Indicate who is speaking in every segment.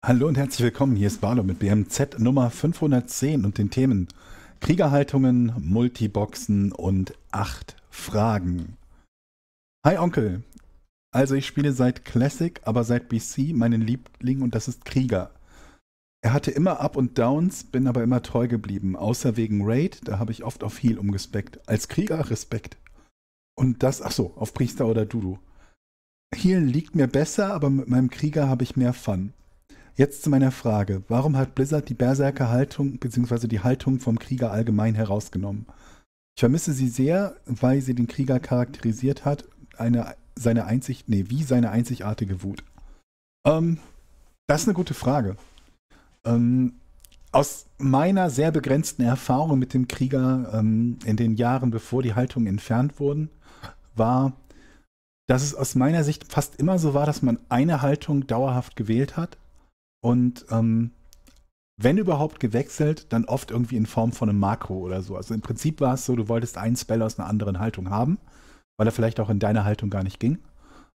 Speaker 1: Hallo und herzlich willkommen, hier ist Barlo mit BMZ Nummer 510 und den Themen Kriegerhaltungen, Multiboxen und acht Fragen. Hi Onkel, also ich spiele seit Classic, aber seit BC meinen Liebling und das ist Krieger. Er hatte immer Up und Downs, bin aber immer treu geblieben, außer wegen Raid, da habe ich oft auf Heal umgespeckt. Als Krieger Respekt. Und das, ach so, auf Priester oder Dudu. Heal liegt mir besser, aber mit meinem Krieger habe ich mehr Fun. Jetzt zu meiner Frage. Warum hat Blizzard die Berserker-Haltung bzw. die Haltung vom Krieger allgemein herausgenommen? Ich vermisse sie sehr, weil sie den Krieger charakterisiert hat, eine, seine einzig, nee, wie seine einzigartige Wut. Ähm, das ist eine gute Frage. Ähm, aus meiner sehr begrenzten Erfahrung mit dem Krieger ähm, in den Jahren, bevor die Haltungen entfernt wurden, war, dass es aus meiner Sicht fast immer so war, dass man eine Haltung dauerhaft gewählt hat und ähm, wenn überhaupt gewechselt, dann oft irgendwie in Form von einem Makro oder so. Also im Prinzip war es so, du wolltest einen Spell aus einer anderen Haltung haben, weil er vielleicht auch in deiner Haltung gar nicht ging.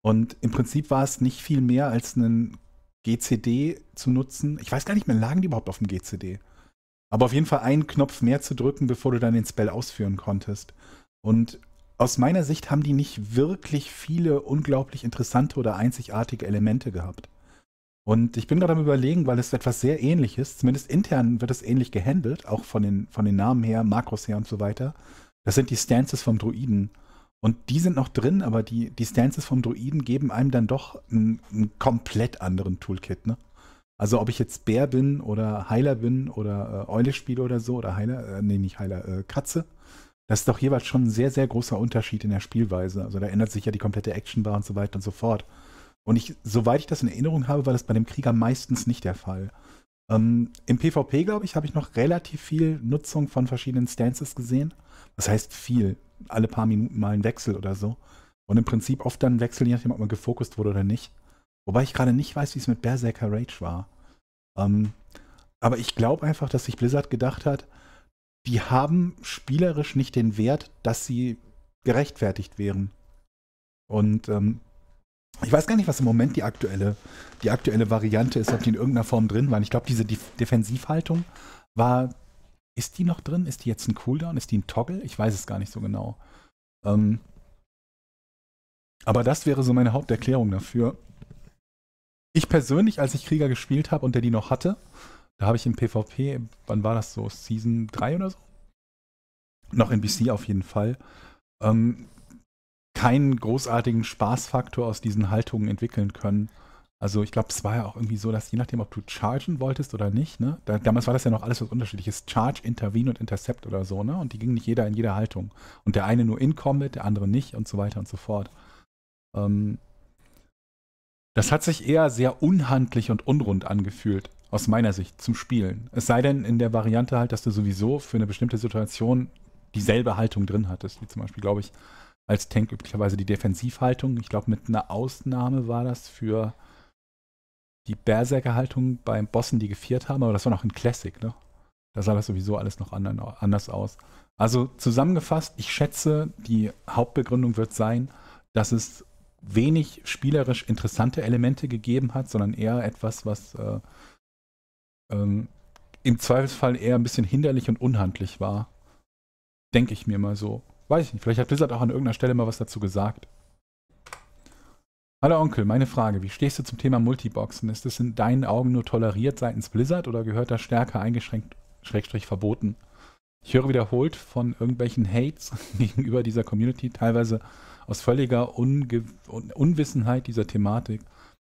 Speaker 1: Und im Prinzip war es nicht viel mehr als einen GCD zu nutzen. Ich weiß gar nicht mehr, lagen die überhaupt auf dem GCD? Aber auf jeden Fall einen Knopf mehr zu drücken, bevor du dann den Spell ausführen konntest. Und aus meiner Sicht haben die nicht wirklich viele unglaublich interessante oder einzigartige Elemente gehabt. Und ich bin gerade am überlegen, weil es etwas sehr ähnliches, zumindest intern wird es ähnlich gehandelt, auch von den, von den Namen her, Makros her und so weiter. Das sind die Stances vom Druiden. Und die sind noch drin, aber die, die Stances vom Druiden geben einem dann doch einen, einen komplett anderen Toolkit, ne? Also ob ich jetzt Bär bin oder Heiler bin oder äh, Eule spiele oder so oder Heiler, äh, nee, nicht Heiler, äh, Katze, das ist doch jeweils schon ein sehr, sehr großer Unterschied in der Spielweise. Also da ändert sich ja die komplette Actionbar und so weiter und so fort. Und ich, soweit ich das in Erinnerung habe, war das bei dem Krieger meistens nicht der Fall. Ähm, Im PvP, glaube ich, habe ich noch relativ viel Nutzung von verschiedenen Stances gesehen. Das heißt viel. Alle paar Minuten mal ein Wechsel oder so. Und im Prinzip oft dann ein Wechsel, je nachdem, ob man gefokust wurde oder nicht. Wobei ich gerade nicht weiß, wie es mit Berserker Rage war. Ähm, aber ich glaube einfach, dass sich Blizzard gedacht hat, die haben spielerisch nicht den Wert, dass sie gerechtfertigt wären. Und ähm, ich weiß gar nicht, was im Moment die aktuelle, die aktuelle Variante ist, ob die in irgendeiner Form drin waren. Ich glaube, diese Def Defensivhaltung war. Ist die noch drin? Ist die jetzt ein Cooldown? Ist die ein Toggle? Ich weiß es gar nicht so genau. Ähm, aber das wäre so meine Haupterklärung dafür. Ich persönlich, als ich Krieger gespielt habe und der die noch hatte, da habe ich im PvP, wann war das so? Season 3 oder so? Noch in BC auf jeden Fall. Ähm, keinen großartigen Spaßfaktor aus diesen Haltungen entwickeln können. Also ich glaube, es war ja auch irgendwie so, dass je nachdem, ob du chargen wolltest oder nicht, ne? Da, damals war das ja noch alles was unterschiedliches. Charge, Intervene und Intercept oder so, ne? Und die gingen nicht jeder in jeder Haltung. Und der eine nur in Combat, der andere nicht und so weiter und so fort. Ähm, das hat sich eher sehr unhandlich und unrund angefühlt, aus meiner Sicht, zum Spielen. Es sei denn in der Variante halt, dass du sowieso für eine bestimmte Situation dieselbe Haltung drin hattest, wie zum Beispiel, glaube ich, als Tank üblicherweise die Defensivhaltung. Ich glaube, mit einer Ausnahme war das für die Berserkerhaltung haltung beim Bossen, die gefiert haben, aber das war noch ein Classic, ne? Da sah das sowieso alles noch anders aus. Also zusammengefasst, ich schätze, die Hauptbegründung wird sein, dass es wenig spielerisch interessante Elemente gegeben hat, sondern eher etwas, was äh, ähm, im Zweifelsfall eher ein bisschen hinderlich und unhandlich war. Denke ich mir mal so. Weiß ich nicht, vielleicht hat Blizzard auch an irgendeiner Stelle mal was dazu gesagt. Hallo Onkel, meine Frage, wie stehst du zum Thema Multiboxen? Ist das in deinen Augen nur toleriert seitens Blizzard oder gehört das stärker eingeschränkt, schrägstrich verboten? Ich höre wiederholt von irgendwelchen Hates gegenüber dieser Community, teilweise aus völliger Unge Unwissenheit dieser Thematik.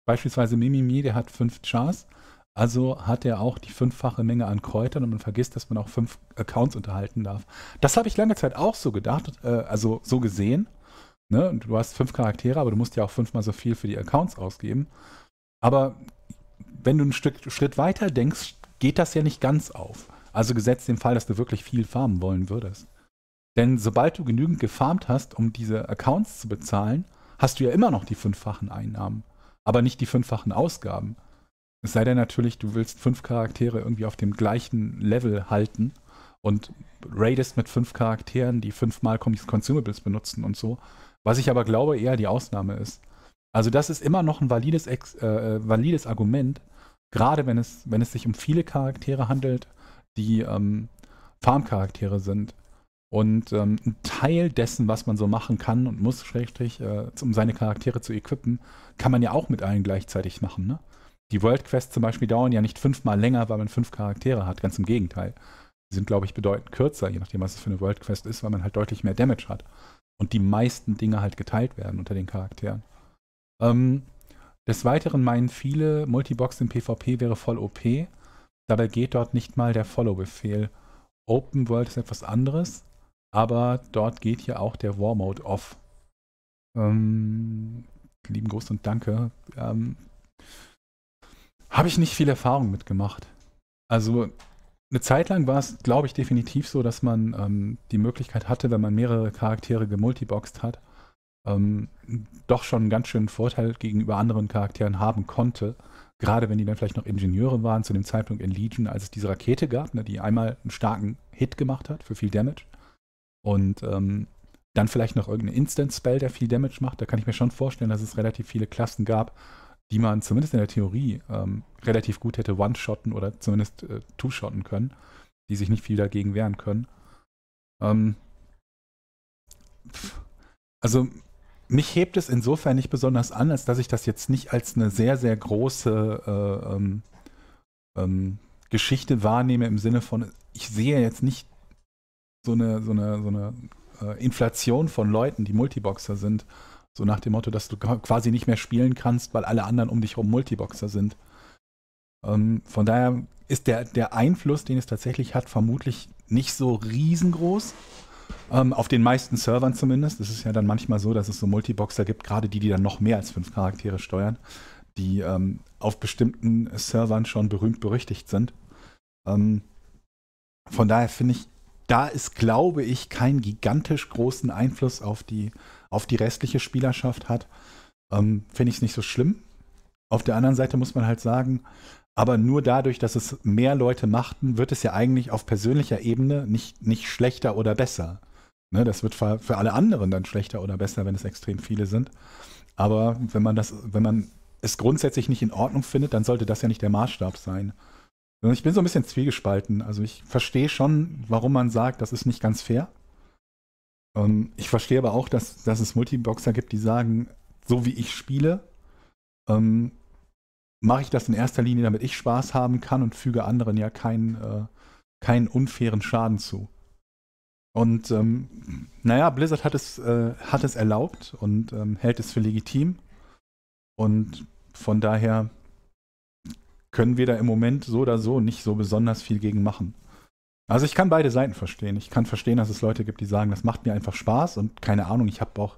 Speaker 1: Beispielsweise Mimimi, der hat fünf Chars, also hat er auch die fünffache Menge an Kräutern und man vergisst, dass man auch fünf Accounts unterhalten darf. Das habe ich lange Zeit auch so gedacht, äh, also so gesehen. Ne? Du hast fünf Charaktere, aber du musst ja auch fünfmal so viel für die Accounts ausgeben. Aber wenn du einen Stück, Schritt weiter denkst, geht das ja nicht ganz auf. Also gesetzt den Fall, dass du wirklich viel farmen wollen würdest. Denn sobald du genügend gefarmt hast, um diese Accounts zu bezahlen, hast du ja immer noch die fünffachen Einnahmen, aber nicht die fünffachen Ausgaben. Es sei denn natürlich, du willst fünf Charaktere irgendwie auf dem gleichen Level halten und raidest mit fünf Charakteren, die fünfmal Consumables benutzen und so. Was ich aber glaube, eher die Ausnahme ist. Also das ist immer noch ein valides, äh, äh, valides Argument, gerade wenn es, wenn es sich um viele Charaktere handelt, die ähm, Farm-Charaktere sind. Und ähm, ein Teil dessen, was man so machen kann und muss, schrägstrich, äh, um seine Charaktere zu equippen, kann man ja auch mit allen gleichzeitig machen. Ne? Die World Quests zum Beispiel dauern ja nicht fünfmal länger, weil man fünf Charaktere hat. Ganz im Gegenteil. Die sind, glaube ich, bedeutend kürzer, je nachdem, was es für eine World Quest ist, weil man halt deutlich mehr Damage hat. Und die meisten Dinge halt geteilt werden unter den Charakteren. Ähm, des Weiteren meinen viele, Multibox im PvP wäre voll OP. Dabei geht dort nicht mal der Follow-Befehl. Open World ist etwas anderes, aber dort geht hier auch der War Mode off. Ähm, lieben Gruß und danke. Ähm, habe ich nicht viel Erfahrung mitgemacht. Also eine Zeit lang war es, glaube ich, definitiv so, dass man ähm, die Möglichkeit hatte, wenn man mehrere Charaktere gemultiboxt hat, ähm, doch schon einen ganz schönen Vorteil gegenüber anderen Charakteren haben konnte. Gerade wenn die dann vielleicht noch Ingenieure waren, zu dem Zeitpunkt in Legion, als es diese Rakete gab, ne, die einmal einen starken Hit gemacht hat für viel Damage. Und ähm, dann vielleicht noch irgendeinen Instant-Spell, der viel Damage macht. Da kann ich mir schon vorstellen, dass es relativ viele Klassen gab, die man zumindest in der Theorie ähm, relativ gut hätte one-shotten oder zumindest äh, two-shotten können, die sich nicht viel dagegen wehren können. Ähm, also mich hebt es insofern nicht besonders an, als dass ich das jetzt nicht als eine sehr, sehr große äh, ähm, ähm, Geschichte wahrnehme im Sinne von, ich sehe jetzt nicht so eine, so eine, so eine äh, Inflation von Leuten, die Multiboxer sind, so nach dem Motto, dass du quasi nicht mehr spielen kannst, weil alle anderen um dich herum Multiboxer sind. Ähm, von daher ist der, der Einfluss, den es tatsächlich hat, vermutlich nicht so riesengroß. Ähm, auf den meisten Servern zumindest. Es ist ja dann manchmal so, dass es so Multiboxer gibt, gerade die, die dann noch mehr als fünf Charaktere steuern, die ähm, auf bestimmten Servern schon berühmt berüchtigt sind. Ähm, von daher finde ich, da ist, glaube ich, kein gigantisch großen Einfluss auf die auf die restliche Spielerschaft hat, ähm, finde ich es nicht so schlimm. Auf der anderen Seite muss man halt sagen, aber nur dadurch, dass es mehr Leute machten, wird es ja eigentlich auf persönlicher Ebene nicht, nicht schlechter oder besser. Ne, das wird für, für alle anderen dann schlechter oder besser, wenn es extrem viele sind. Aber wenn man das, wenn man es grundsätzlich nicht in Ordnung findet, dann sollte das ja nicht der Maßstab sein. Ich bin so ein bisschen zwiegespalten. Also ich verstehe schon, warum man sagt, das ist nicht ganz fair. Ähm, ich verstehe aber auch, dass, dass es Multiboxer gibt, die sagen, so wie ich spiele, ähm, mache ich das in erster Linie, damit ich Spaß haben kann und füge anderen ja keinen, äh, keinen unfairen Schaden zu. Und ähm, naja, Blizzard hat es, äh, hat es erlaubt und ähm, hält es für legitim. Und von daher können wir da im Moment so oder so nicht so besonders viel gegen machen. Also ich kann beide Seiten verstehen. Ich kann verstehen, dass es Leute gibt, die sagen, das macht mir einfach Spaß und keine Ahnung, ich habe auch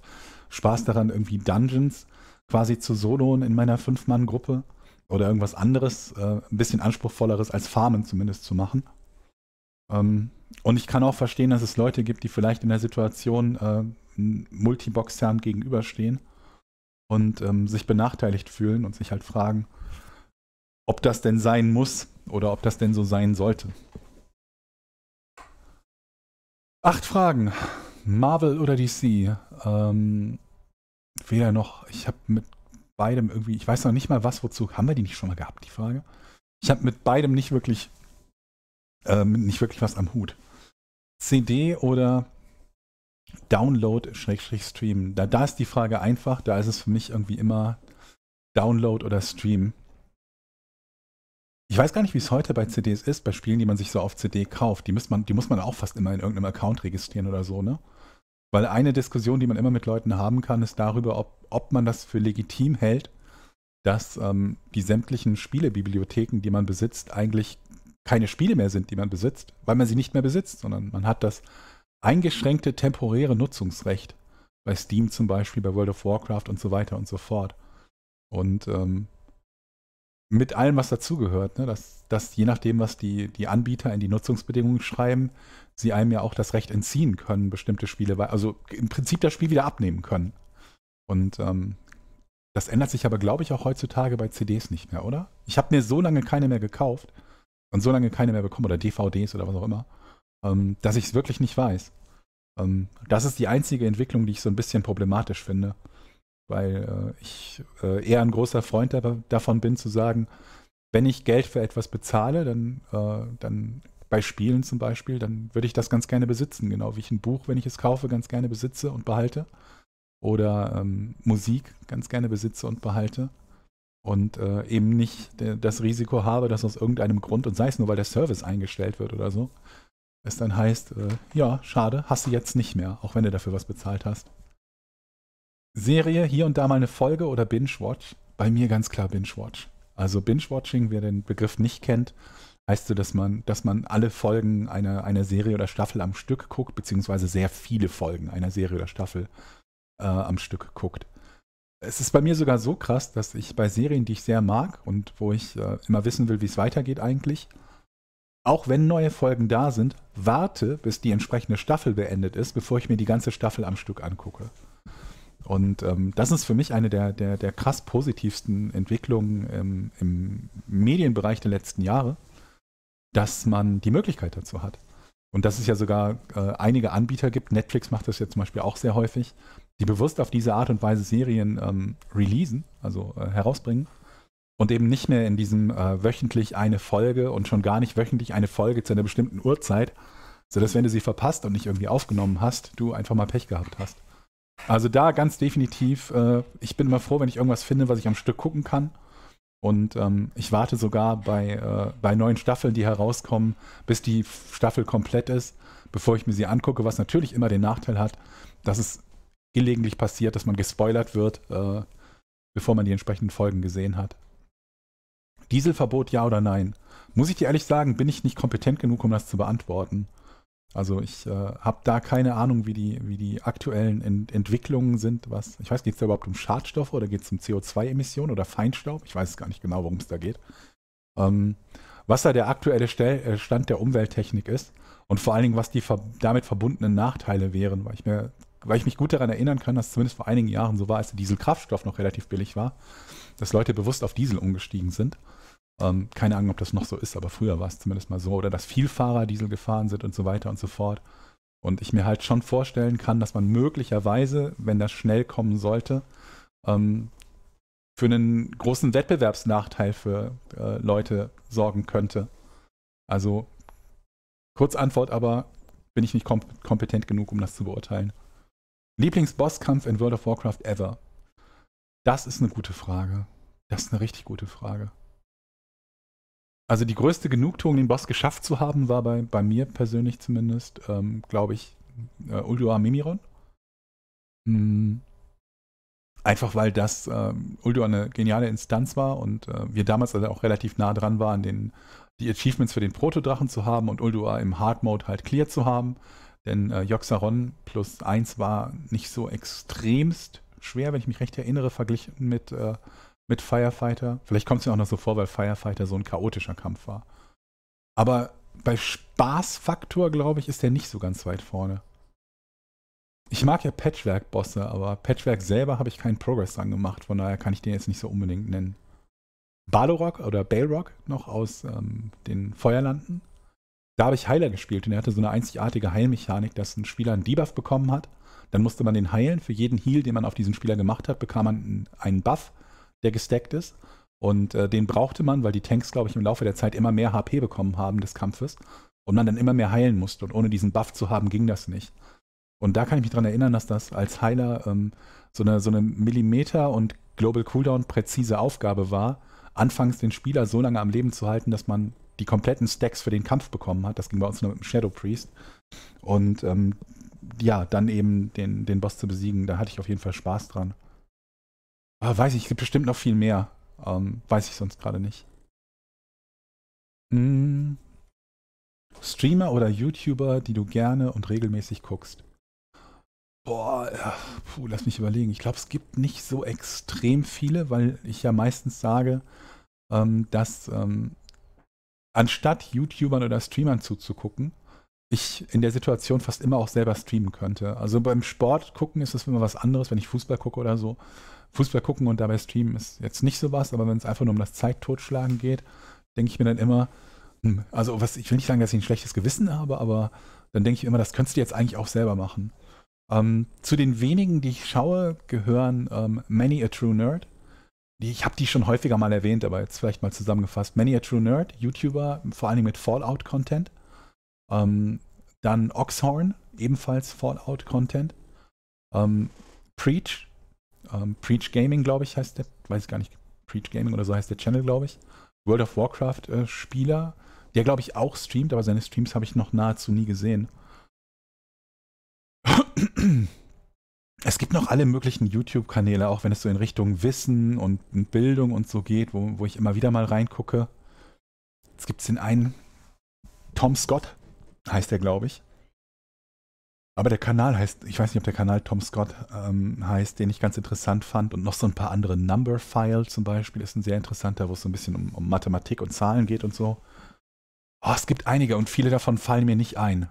Speaker 1: Spaß daran, irgendwie Dungeons quasi zu soloen in meiner Fünf-Mann-Gruppe oder irgendwas anderes, äh, ein bisschen anspruchsvolleres als Farmen zumindest zu machen. Ähm, und ich kann auch verstehen, dass es Leute gibt, die vielleicht in der Situation äh, Multiboxern gegenüberstehen und ähm, sich benachteiligt fühlen und sich halt fragen, ob das denn sein muss oder ob das denn so sein sollte. Acht Fragen. Marvel oder DC? Ähm, weder noch. Ich habe mit beidem irgendwie, ich weiß noch nicht mal was, wozu. Haben wir die nicht schon mal gehabt, die Frage? Ich habe mit beidem nicht wirklich, Ähm, nicht wirklich was am Hut. CD oder Download-Stream? Da, da ist die Frage einfach. Da ist es für mich irgendwie immer Download oder Stream. Ich weiß gar nicht, wie es heute bei CDs ist, bei Spielen, die man sich so auf CD kauft. Die muss man, die muss man auch fast immer in irgendeinem Account registrieren oder so, ne? Weil eine Diskussion, die man immer mit Leuten haben kann, ist darüber, ob, ob man das für legitim hält, dass ähm, die sämtlichen Spielebibliotheken, die man besitzt, eigentlich keine Spiele mehr sind, die man besitzt, weil man sie nicht mehr besitzt, sondern man hat das eingeschränkte temporäre Nutzungsrecht. Bei Steam zum Beispiel, bei World of Warcraft und so weiter und so fort. Und ähm, mit allem, was dazugehört. Ne? Dass, dass je nachdem, was die, die Anbieter in die Nutzungsbedingungen schreiben, sie einem ja auch das Recht entziehen können, bestimmte Spiele, also im Prinzip das Spiel wieder abnehmen können. Und ähm, das ändert sich aber, glaube ich, auch heutzutage bei CDs nicht mehr, oder? Ich habe mir so lange keine mehr gekauft und so lange keine mehr bekommen oder DVDs oder was auch immer, ähm, dass ich es wirklich nicht weiß. Ähm, das ist die einzige Entwicklung, die ich so ein bisschen problematisch finde weil äh, ich äh, eher ein großer Freund da, davon bin zu sagen, wenn ich Geld für etwas bezahle, dann, äh, dann bei Spielen zum Beispiel, dann würde ich das ganz gerne besitzen, genau wie ich ein Buch, wenn ich es kaufe, ganz gerne besitze und behalte. Oder ähm, Musik ganz gerne besitze und behalte. Und äh, eben nicht das Risiko habe, dass aus irgendeinem Grund, und sei es nur, weil der Service eingestellt wird oder so, es dann heißt, äh, ja, schade, hast du jetzt nicht mehr, auch wenn du dafür was bezahlt hast. Serie, hier und da mal eine Folge oder Binge-Watch. Bei mir ganz klar Binge-Watch. Also Binge-Watching, wer den Begriff nicht kennt, heißt so, dass man, dass man alle Folgen einer, einer Serie oder Staffel am Stück guckt, beziehungsweise sehr viele Folgen einer Serie oder Staffel äh, am Stück guckt. Es ist bei mir sogar so krass, dass ich bei Serien, die ich sehr mag und wo ich äh, immer wissen will, wie es weitergeht eigentlich, auch wenn neue Folgen da sind, warte, bis die entsprechende Staffel beendet ist, bevor ich mir die ganze Staffel am Stück angucke. Und ähm, das ist für mich eine der, der, der krass positivsten Entwicklungen ähm, im Medienbereich der letzten Jahre, dass man die Möglichkeit dazu hat. Und dass es ja sogar äh, einige Anbieter gibt, Netflix macht das ja zum Beispiel auch sehr häufig, die bewusst auf diese Art und Weise Serien ähm, releasen, also äh, herausbringen. Und eben nicht mehr in diesem äh, wöchentlich eine Folge und schon gar nicht wöchentlich eine Folge zu einer bestimmten Uhrzeit, sodass wenn du sie verpasst und nicht irgendwie aufgenommen hast, du einfach mal Pech gehabt hast. Also da ganz definitiv, äh, ich bin immer froh, wenn ich irgendwas finde, was ich am Stück gucken kann. Und ähm, ich warte sogar bei, äh, bei neuen Staffeln, die herauskommen, bis die Staffel komplett ist, bevor ich mir sie angucke, was natürlich immer den Nachteil hat, dass es gelegentlich passiert, dass man gespoilert wird, äh, bevor man die entsprechenden Folgen gesehen hat. Dieselverbot ja oder nein? Muss ich dir ehrlich sagen, bin ich nicht kompetent genug, um das zu beantworten. Also ich äh, habe da keine Ahnung, wie die, wie die aktuellen Ent Entwicklungen sind. Was, ich weiß, geht es da überhaupt um Schadstoffe oder geht es um CO2-Emissionen oder Feinstaub? Ich weiß gar nicht genau, worum es da geht. Ähm, was da der aktuelle Stell äh, Stand der Umwelttechnik ist und vor allen Dingen, was die ver damit verbundenen Nachteile wären, weil ich, mir, weil ich mich gut daran erinnern kann, dass zumindest vor einigen Jahren so war, als der Dieselkraftstoff noch relativ billig war, dass Leute bewusst auf Diesel umgestiegen sind ähm, keine Ahnung, ob das noch so ist, aber früher war es zumindest mal so. Oder dass Vielfahrer Diesel gefahren sind und so weiter und so fort. Und ich mir halt schon vorstellen kann, dass man möglicherweise, wenn das schnell kommen sollte, ähm, für einen großen Wettbewerbsnachteil für äh, Leute sorgen könnte. Also, Kurzantwort aber, bin ich nicht kom kompetent genug, um das zu beurteilen. Lieblingsbosskampf in World of Warcraft ever? Das ist eine gute Frage. Das ist eine richtig gute Frage. Also die größte Genugtuung, den Boss geschafft zu haben, war bei, bei mir persönlich zumindest, ähm, glaube ich, äh, Ulduar Mimiron. Mhm. Einfach weil das ähm, Ulduar eine geniale Instanz war und äh, wir damals also auch relativ nah dran waren, den, die Achievements für den Protodrachen zu haben und Ulduar im Hard Mode halt clear zu haben. Denn äh, Joxaron plus 1 war nicht so extremst schwer, wenn ich mich recht erinnere, verglichen mit äh, mit Firefighter. Vielleicht kommt es mir auch noch so vor, weil Firefighter so ein chaotischer Kampf war. Aber bei Spaßfaktor, glaube ich, ist der nicht so ganz weit vorne. Ich mag ja Patchwork-Bosse, aber Patchwork selber habe ich keinen Progress dran gemacht, von daher kann ich den jetzt nicht so unbedingt nennen. Balorock oder Balrog noch aus ähm, den Feuerlanden. Da habe ich Heiler gespielt und er hatte so eine einzigartige Heilmechanik, dass ein Spieler einen Debuff bekommen hat. Dann musste man den heilen. Für jeden Heal, den man auf diesen Spieler gemacht hat, bekam man einen Buff der gestackt ist. Und äh, den brauchte man, weil die Tanks, glaube ich, im Laufe der Zeit immer mehr HP bekommen haben des Kampfes und man dann immer mehr heilen musste. Und ohne diesen Buff zu haben, ging das nicht. Und da kann ich mich daran erinnern, dass das als Heiler ähm, so, eine, so eine Millimeter- und Global Cooldown präzise Aufgabe war, anfangs den Spieler so lange am Leben zu halten, dass man die kompletten Stacks für den Kampf bekommen hat. Das ging bei uns nur mit dem Shadow Priest. Und ähm, ja, dann eben den, den Boss zu besiegen, da hatte ich auf jeden Fall Spaß dran. Ah, weiß ich, es gibt bestimmt noch viel mehr. Ähm, weiß ich sonst gerade nicht. Hm. Streamer oder YouTuber, die du gerne und regelmäßig guckst? Boah, ja, puh, lass mich überlegen. Ich glaube, es gibt nicht so extrem viele, weil ich ja meistens sage, ähm, dass ähm, anstatt YouTubern oder Streamern zuzugucken, ich in der Situation fast immer auch selber streamen könnte. Also beim Sport gucken ist das immer was anderes, wenn ich Fußball gucke oder so. Fußball gucken und dabei streamen ist jetzt nicht sowas, aber wenn es einfach nur um das Zeit geht, denke ich mir dann immer, hm, also was, ich will nicht sagen, dass ich ein schlechtes Gewissen habe, aber dann denke ich immer, das könntest du jetzt eigentlich auch selber machen. Ähm, zu den wenigen, die ich schaue, gehören ähm, Many a True Nerd. Die, ich habe die schon häufiger mal erwähnt, aber jetzt vielleicht mal zusammengefasst. Many a True Nerd, YouTuber, vor allem mit Fallout-Content. Ähm, dann Oxhorn, ebenfalls Fallout-Content. Ähm, Preach, ähm, Preach Gaming, glaube ich, heißt der, weiß gar nicht, Preach Gaming oder so heißt der Channel, glaube ich. World of Warcraft-Spieler, äh, der, glaube ich, auch streamt, aber seine Streams habe ich noch nahezu nie gesehen. Es gibt noch alle möglichen YouTube-Kanäle, auch wenn es so in Richtung Wissen und Bildung und so geht, wo, wo ich immer wieder mal reingucke. Jetzt gibt es den einen, Tom Scott heißt der, glaube ich. Aber der Kanal heißt, ich weiß nicht, ob der Kanal Tom Scott ähm, heißt, den ich ganz interessant fand. Und noch so ein paar andere. Number File zum Beispiel ist ein sehr interessanter, wo es so ein bisschen um, um Mathematik und Zahlen geht und so. Oh, es gibt einige und viele davon fallen mir nicht ein.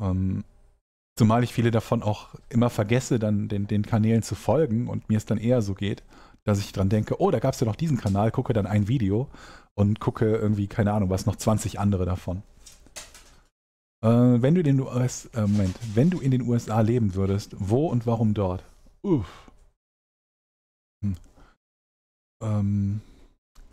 Speaker 1: Ähm, zumal ich viele davon auch immer vergesse, dann den, den Kanälen zu folgen und mir es dann eher so geht, dass ich dran denke, oh, da gab es ja noch diesen Kanal, gucke dann ein Video und gucke irgendwie, keine Ahnung, was, noch 20 andere davon. Äh, wenn, du in den US, äh, Moment, wenn du in den USA leben würdest, wo und warum dort? Uff. Hm. Ähm,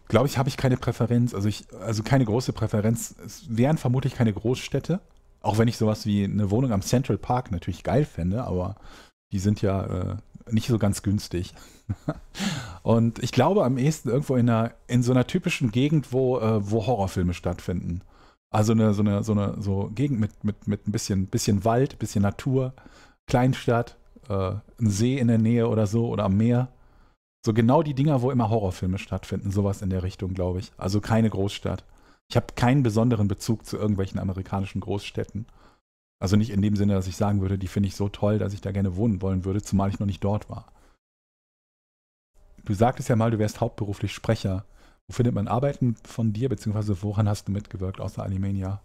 Speaker 1: Glaube ich, habe ich keine Präferenz, also ich, also keine große Präferenz. Es wären vermutlich keine Großstädte, auch wenn ich sowas wie eine Wohnung am Central Park natürlich geil fände, aber die sind ja äh, nicht so ganz günstig. und ich glaube am ehesten irgendwo in, einer, in so einer typischen Gegend, wo, äh, wo Horrorfilme stattfinden. Also eine, so eine, so eine so Gegend mit, mit, mit ein bisschen, bisschen Wald, bisschen Natur, Kleinstadt, äh, ein See in der Nähe oder so oder am Meer. So genau die Dinger, wo immer Horrorfilme stattfinden, sowas in der Richtung, glaube ich. Also keine Großstadt. Ich habe keinen besonderen Bezug zu irgendwelchen amerikanischen Großstädten. Also nicht in dem Sinne, dass ich sagen würde, die finde ich so toll, dass ich da gerne wohnen wollen würde, zumal ich noch nicht dort war. Du sagtest ja mal, du wärst hauptberuflich Sprecher. Wo findet man Arbeiten von dir, beziehungsweise woran hast du mitgewirkt außer Animania?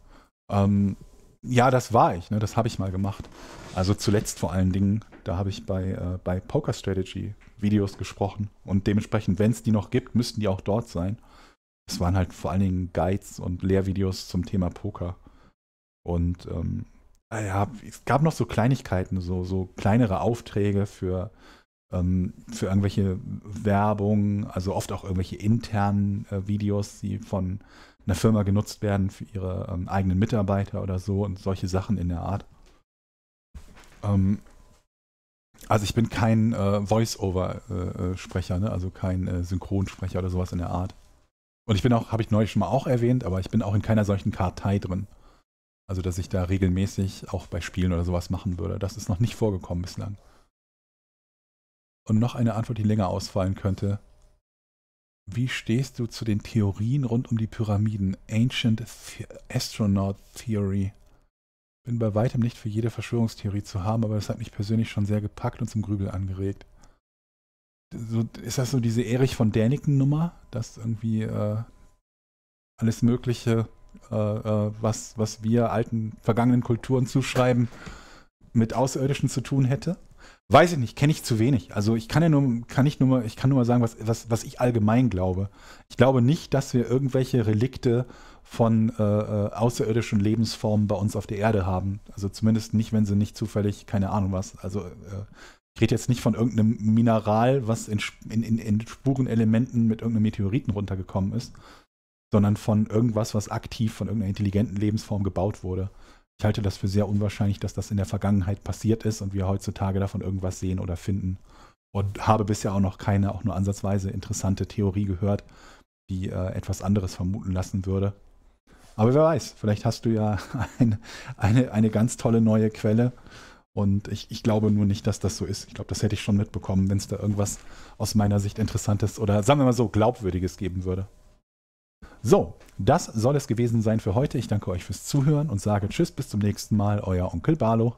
Speaker 1: Ähm, ja, das war ich, ne? das habe ich mal gemacht. Also zuletzt vor allen Dingen, da habe ich bei, äh, bei Poker Strategy Videos gesprochen und dementsprechend, wenn es die noch gibt, müssten die auch dort sein. Es waren halt vor allen Dingen Guides und Lehrvideos zum Thema Poker. Und ähm, ah ja, es gab noch so Kleinigkeiten, so, so kleinere Aufträge für ähm, für irgendwelche Werbung, also oft auch irgendwelche internen äh, Videos, die von einer Firma genutzt werden für ihre ähm, eigenen Mitarbeiter oder so und solche Sachen in der Art. Ähm, also ich bin kein äh, Voice-Over-Sprecher, äh, äh ne? also kein äh, Synchronsprecher oder sowas in der Art. Und ich bin auch, habe ich neulich schon mal auch erwähnt, aber ich bin auch in keiner solchen Kartei drin. Also dass ich da regelmäßig auch bei Spielen oder sowas machen würde. Das ist noch nicht vorgekommen bislang. Und noch eine Antwort, die länger ausfallen könnte. Wie stehst du zu den Theorien rund um die Pyramiden? Ancient The Astronaut Theory. Bin bei weitem nicht für jede Verschwörungstheorie zu haben, aber das hat mich persönlich schon sehr gepackt und zum Grübel angeregt. So, ist das so diese Erich von Däniken-Nummer, dass irgendwie äh, alles Mögliche, äh, äh, was, was wir alten, vergangenen Kulturen zuschreiben, mit Außerirdischen zu tun hätte? Weiß ich nicht, kenne ich zu wenig. Also ich kann ja nur, kann ich nur mal, ich kann nur mal sagen, was, was, was ich allgemein glaube. Ich glaube nicht, dass wir irgendwelche Relikte von äh, äh außerirdischen Lebensformen bei uns auf der Erde haben. Also zumindest nicht, wenn sie nicht zufällig, keine Ahnung was. Also äh, ich rede jetzt nicht von irgendeinem Mineral, was in, in, in Spurenelementen mit irgendeinem Meteoriten runtergekommen ist, sondern von irgendwas, was aktiv von irgendeiner intelligenten Lebensform gebaut wurde. Ich halte das für sehr unwahrscheinlich, dass das in der Vergangenheit passiert ist und wir heutzutage davon irgendwas sehen oder finden. Und habe bisher auch noch keine, auch nur ansatzweise interessante Theorie gehört, die äh, etwas anderes vermuten lassen würde. Aber wer weiß, vielleicht hast du ja ein, eine, eine ganz tolle neue Quelle. Und ich, ich glaube nur nicht, dass das so ist. Ich glaube, das hätte ich schon mitbekommen, wenn es da irgendwas aus meiner Sicht Interessantes oder sagen wir mal so Glaubwürdiges geben würde. So, das soll es gewesen sein für heute. Ich danke euch fürs Zuhören und sage Tschüss, bis zum nächsten Mal, euer Onkel Barlo.